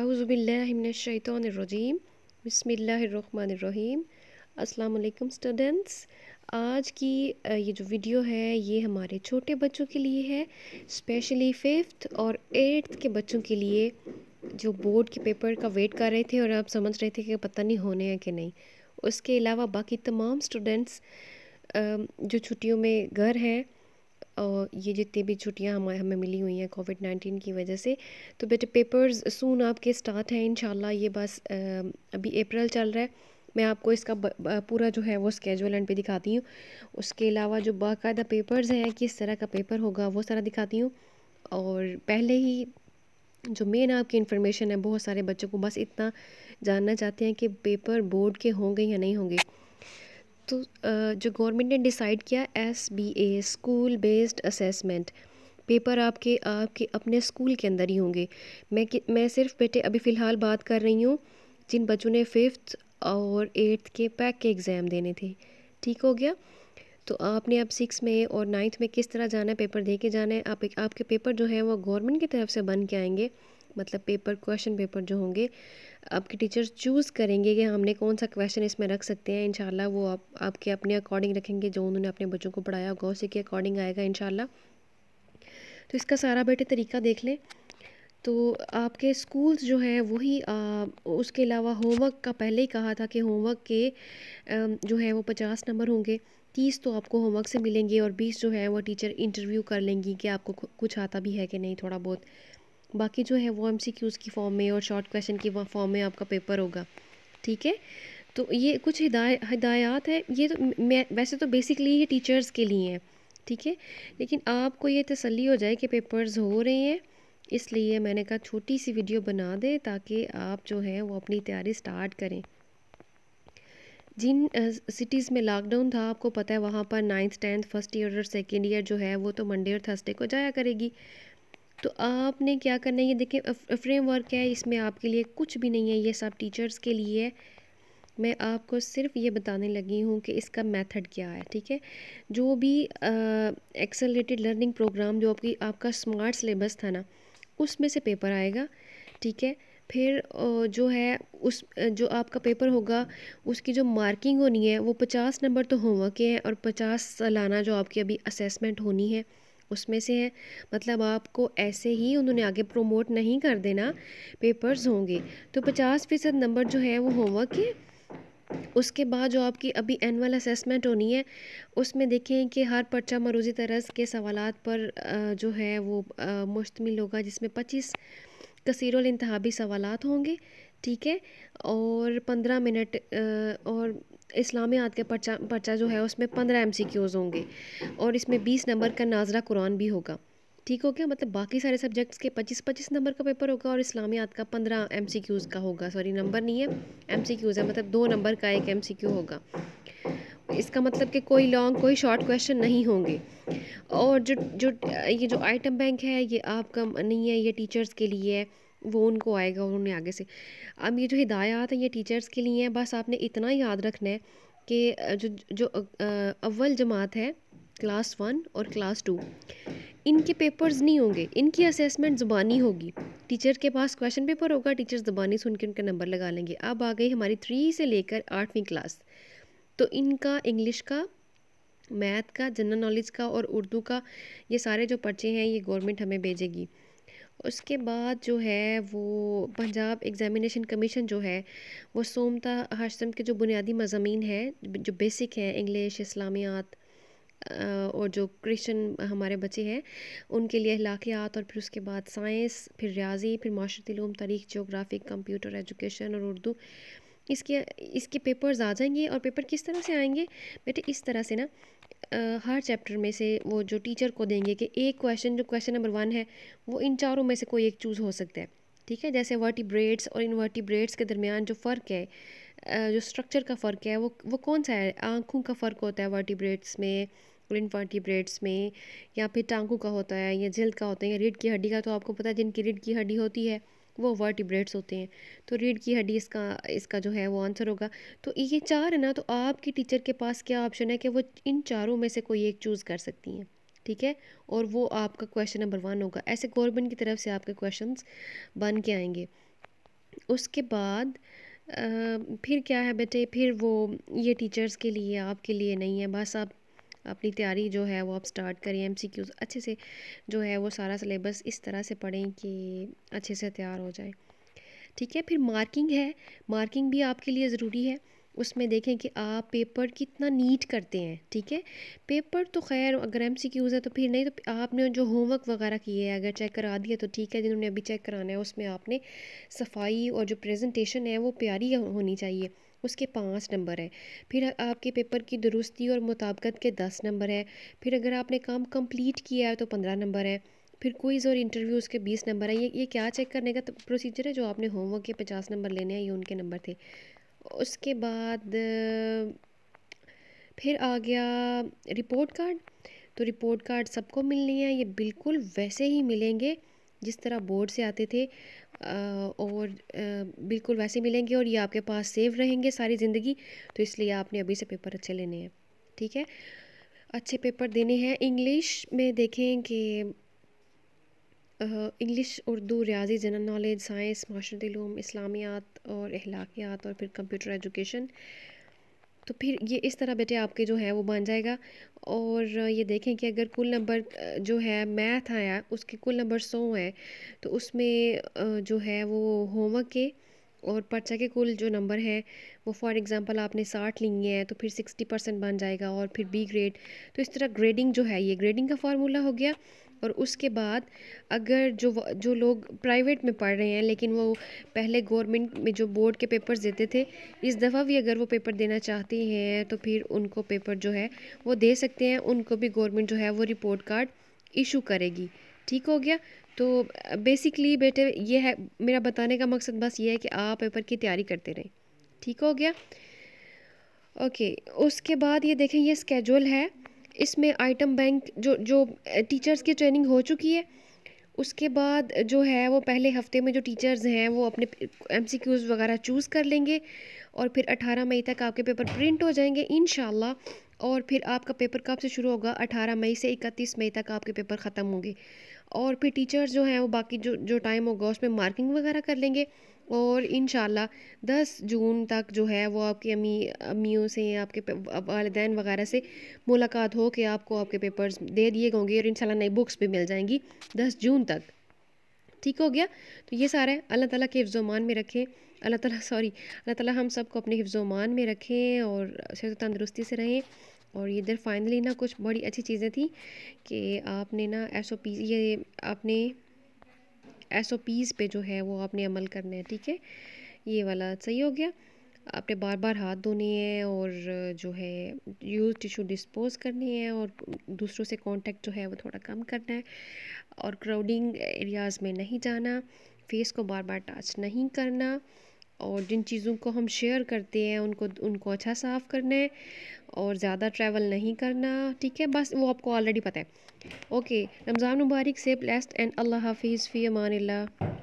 अज़बिल्लिमिनशैतरजीम बसमीम अल्लाम स्टूडेंट्स आज की ये जो वीडियो है ये हमारे छोटे बच्चों के लिए है स्पेशली फिफ्थ और एट्थ के बच्चों के लिए जो बोर्ड के पेपर का वेट कर रहे थे और आप समझ रहे थे कि पता नहीं होने हैं कि नहीं उसके अलावा बाकी तमाम स्टूडेंट्स जो छुट्टियों में घर हैं ये जितनी भी छुट्टियाँ हमारे हमें मिली हुई हैं कोविड नाइन्टीन की वजह से तो बेटे पेपर्स सून आपके स्टार्ट हैं इन ये बस अभी अप्रैल चल रहा है मैं आपको इसका पूरा जो है वो स्केजुअल एंड पे दिखाती हूँ उसके अलावा जो बाकायदा पेपर्स हैं किस तरह का पेपर होगा वो सारा दिखाती हूँ और पहले ही जो मेन आपकी इन्फॉर्मेशन है बहुत सारे बच्चों को बस इतना जानना चाहते हैं कि पेपर बोर्ड के होंगे या नहीं होंगे तो जो गवर्नमेंट ने डिसाइड किया S B A school based assessment paper आपके आपके अपने स्कूल के अंदर ही होंगे मैं मैं सिर्फ बेटे अभी फ़िलहाल बात कर रही हूँ जिन बच्चों ने फिफ्थ और एट्थ के पैक के एग्ज़ाम देने थे ठीक हो गया तो आपने अब सिक्स में और नाइन्थ में किस तरह जाना है पेपर दे के जाना है आप आपके पेपर जो है वो गवर्नमेंट की तरफ से बन के आएंगे मतलब पेपर क्वेश्चन पेपर जो होंगे आपके टीचर्स चूज़ करेंगे कि हमने कौन सा क्वेश्चन इसमें रख सकते हैं इनशाला वो आप आपके अपने अकॉर्डिंग रखेंगे जो उन्होंने अपने बच्चों को पढ़ाया होगा उसी के अकॉर्डिंग आएगा इन तो इसका सारा बेटे तरीका देख लें तो आपके स्कूल्स जो हैं वही उसके अलावा होमवर्क का पहले ही कहा था कि होमवर्क के आ, जो है वो पचास नंबर होंगे तीस तो आपको होमवर्क से मिलेंगे और बीस जो है वो टीचर इंटरव्यू कर लेंगी कि आपको कुछ आता भी है कि नहीं थोड़ा बहुत बाकी जो है वो एम सी क्यूज़ की फॉर्म में और शॉर्ट क्वेश्चन की फॉर्म में आपका पेपर होगा ठीक है तो ये कुछ हिदाय हदायात है ये तो मैं वैसे तो बेसिकली ये टीचर्स के लिए हैं ठीक है लेकिन आपको ये तसली हो जाए कि पेपर्स हो रहे हैं इसलिए मैंने कहा छोटी सी वीडियो बना दें ताकि आप जो है वो अपनी तैयारी स्टार्ट करें जिन सिटीज़ में लॉकडाउन था आपको पता है वहाँ पर नाइन्थ टेंथ फर्स्ट ईयर और सेकेंड ईयर जो है वो तो मंडे और थर्सडे को जाया करेगी तो आपने क्या करना है ये देखिए फ्रेमवर्क है इसमें आपके लिए कुछ भी नहीं है ये सब टीचर्स के लिए है मैं आपको सिर्फ ये बताने लगी हूँ कि इसका मेथड क्या है ठीक है जो भी एक्सेलरेटेड लर्निंग प्रोग्राम जो आपकी आपका स्मार्ट सिलेबस था ना उसमें से पेपर आएगा ठीक है फिर जो है उस जो आपका पेपर होगा उसकी जो मार्किंग होनी है वो पचास नंबर तो होमवर्क के हैं और पचास सालाना जो आपकी अभी असेसमेंट होनी है उसमें से हैं मतलब आपको ऐसे ही उन्होंने आगे प्रोमोट नहीं कर देना पेपर्स होंगे तो पचास फ़ीसद नंबर जो है वो होमवर्क के उसके बाद जो आपकी अभी एनुअल असेसमेंट होनी है उसमें देखें कि हर पर्चा मरूजी तरस के सवाल पर जो है वो मुश्तमिल होगा जिसमें पच्चीस कसीरुल इंतहाबी सवाल होंगे ठीक है और पंद्रह मिनट और इस्लामियात के का पर्चा पर्चा जो है उसमें पंद्रह एम सी क्यूज़ होंगे और इसमें बीस नंबर का नाजरा कुरान भी होगा ठीक हो गया मतलब बाकी सारे सब्जेक्ट्स के पच्चीस पच्चीस नंबर का पेपर होगा और इस्लामियात का पंद्रह एम सी क्यूज़ का होगा सॉरी नंबर नहीं है एम सी क्यूज़ है मतलब दो नंबर का एक एम सी क्यू होगा इसका मतलब कि कोई लॉन्ग कोई शॉर्ट क्वेश्चन नहीं होंगे और जो जो ये जो आइटम बैंक है ये आपका नहीं है ये टीचर्स के लिए है वो उनको आएगा और उन्हें आगे से अब ये जो हिदायत हैं ये टीचर्स के लिए हैं बस आपने इतना याद रखना है कि जो जो अव्वल जमात है क्लास वन और क्लास टू इनके पेपर्स नहीं होंगे इनकी असेसमेंट ज़ुबानी होगी टीचर के पास क्वेश्चन पेपर होगा टीचर ज़ुबानी सुन के उनका नंबर लगा लेंगे अब आ गई हमारी थ्री से लेकर आठवीं क्लास तो इनका इंग्लिश का मैथ का जनरल नॉलेज का और उर्दू का ये सारे जो पर्चे हैं ये गवर्नमेंट हमें भेजेगी उसके बाद जो है वो पंजाब एग्ज़ामिनेशन कमीशन जो है वो सोमता हाशम के जो बुनियादी मजामी हैं जो बेसिक हैं इंग्लिश इस्लामियात और जो क्रिश्चन हमारे बच्चे हैं उनके लिए अखलाकियात और फिर उसके बाद साइंस फिर रियाजी फिर माशरतीम तारीख जोग्राफ़िक कंप्यूटर एजुकेशन और उर्दू इसके इसके पेपर्स आ जाएंगे और पेपर किस तरह से आएंगे बेटे इस तरह से ना हर चैप्टर में से वो जो टीचर को देंगे कि एक क्वेश्चन जो क्वेश्चन नंबर वन है वो इन चारों में से कोई एक चूज़ हो सकता है ठीक है जैसे वर्टिब्रेड्स और इनवर्टिब्रेड्स के दरमियान जो फ़र्क है जो स्ट्रक्चर का फ़र्क है वो वो कौन सा है आँखों का फ़र्क होता है वर्टिब्रेड्स में और इनवर्टिब्रेट्स में या फिर टांगों का होता है या जल्द का होता है या रीढ़ की हड्डी का तो आपको पता है जिनकी रीढ़ की हड्डी होती है वो वर्टिब्रेट्स होते हैं तो रीढ़ की हड्डी इसका इसका जो है वो आंसर होगा तो ये चार है ना तो आपकी टीचर के पास क्या ऑप्शन है कि वो इन चारों में से कोई एक चूज़ कर सकती हैं ठीक है और वो आपका क्वेश्चन नंबर वन होगा ऐसे गवर्नमेंट की तरफ से आपके क्वेश्चन बन के आएंगे उसके बाद आ, फिर क्या है बेटे फिर वो ये टीचर्स के लिए आपके लिए नहीं है बस आप अपनी तैयारी जो है वो आप स्टार्ट करें एम सी क्यूज़ अच्छे से जो है वो सारा सिलेबस इस तरह से पढ़ें कि अच्छे से तैयार हो जाए ठीक है फिर मार्किंग है मार्किंग भी आपके लिए ज़रूरी है उसमें देखें कि आप पेपर कितना नीट करते हैं ठीक है पेपर तो खैर अगर एम सी क्यूज़ है तो फिर नहीं तो आपने जो होमवर्क वगैरह किए है अगर चेक करा दिया तो ठीक है जिन्होंने अभी चेक कराना है उसमें आपने सफाई और जो प्रेजेंटेशन है वो प्यारी होनी चाहिए उसके पाँच नंबर हैं फिर आपके पेपर की दुरुस्ती और मुताबकत के दस नंबर हैं फिर अगर आपने काम कंप्लीट किया है तो पंद्रह नंबर है फिर कोईज़ और इंटरव्यू उसके बीस नंबर है ये ये क्या चेक करने का प्रोसीजर है जो आपने होमवर्क के पचास नंबर लेने हैं ये उनके नंबर थे उसके बाद फिर आ गया रिपोर्ट कार्ड तो रिपोर्ट कार्ड सबको मिलनी है ये बिल्कुल वैसे ही मिलेंगे जिस तरह बोर्ड से आते थे और बिल्कुल वैसे मिलेंगे और ये आपके पास सेव रहेंगे सारी ज़िंदगी तो इसलिए आपने अभी से पेपर अच्छे लेने हैं ठीक है अच्छे पेपर देने हैं इंग्लिश में देखें कि इंग्लिश उर्दू रियाजी जनरल नॉलेज साइंस माशरती इस्लामियात और अहलाकियात और फिर कंप्यूटर एजुकेशन तो फिर ये इस तरह बेटे आपके जो है वो बन जाएगा और ये देखें कि अगर कुल नंबर जो है मैथ आया उसके कुल नंबर सौ हैं तो उसमें जो है वो होमवर्क के और पर्चा के कुल जो नंबर हैं वो फॉर एग्ज़ाम्पल आपने साठ लिए हैं तो फिर सिक्सटी परसेंट बन जाएगा और फिर बी ग्रेड तो इस तरह ग्रेडिंग जो है ये ग्रेडिंग का फार्मूला हो गया और उसके बाद अगर जो जो लोग प्राइवेट में पढ़ रहे हैं लेकिन वो पहले गवर्नमेंट में जो बोर्ड के पेपर्स देते थे इस दफ़ा भी अगर वो पेपर देना चाहते हैं तो फिर उनको पेपर जो है वो दे सकते हैं उनको भी गवर्नमेंट जो है वो रिपोर्ट कार्ड इशू करेगी ठीक हो गया तो बेसिकली बेटे ये है मेरा बताने का मकसद बस ये है कि आप पेपर की तैयारी करते रहें ठीक हो गया ओके उसके बाद ये देखें ये स्केजल है इसमें आइटम बैंक जो जो टीचर्स की ट्रेनिंग हो चुकी है उसके बाद जो है वो पहले हफ्ते में जो टीचर्स हैं वो अपने एम वगैरह चूज़ कर लेंगे और फिर 18 मई तक आपके पेपर प्रिंट हो जाएंगे इन और फिर आपका पेपर कब से शुरू होगा 18 मई से 31 मई तक आपके पेपर ख़त्म होंगे और फिर टीचर्स जो हैं वो बाकी जो जो टाइम होगा उसमें मार्किंग वगैरह कर लेंगे और इन दस जून तक जो है वो आपकी अम्मी अम्मियों से आपके वालदेन वगैरह से मुलाकात हो के आपको आपके पेपर्स दे दिए होंगे और इन नई बुक्स भी मिल जाएंगी दस जून तक ठीक हो गया तो ये सारा है अल्लाह ताला के हिफ्ज़ोमान में रखें अल्लाह ताला सॉरी अल्लाह ताला हम सबको अपने हिफ्ज़ोमान में रखें और सेहत तंदरुस्ती से रहें और इधर फाइनली ना कुछ बड़ी अच्छी चीज़ें थी कि आपने ना एस ओ पी ये आपने एस ओ पीज़ पे जो है वो आपने अमल करना है ठीक है ये वाला सही हो गया आपने बार बार हाथ धोने हैं और जो है यूज टिशू डिस्पोज करनी है और दूसरों से कांटेक्ट जो है वो थोड़ा कम करना है और क्राउडिंग एरियाज़ में नहीं जाना फेस को बार बार टच नहीं करना और जिन चीज़ों को हम शेयर करते हैं उनको उनको अच्छा साफ़ करना है और ज़्यादा ट्रैवल नहीं करना ठीक है बस वो आपको ऑलरेडी पता है ओके रमज़ान मुबारक से ब्लेस्ड एंड अल्लाह हाफिज़ फ़ी अमान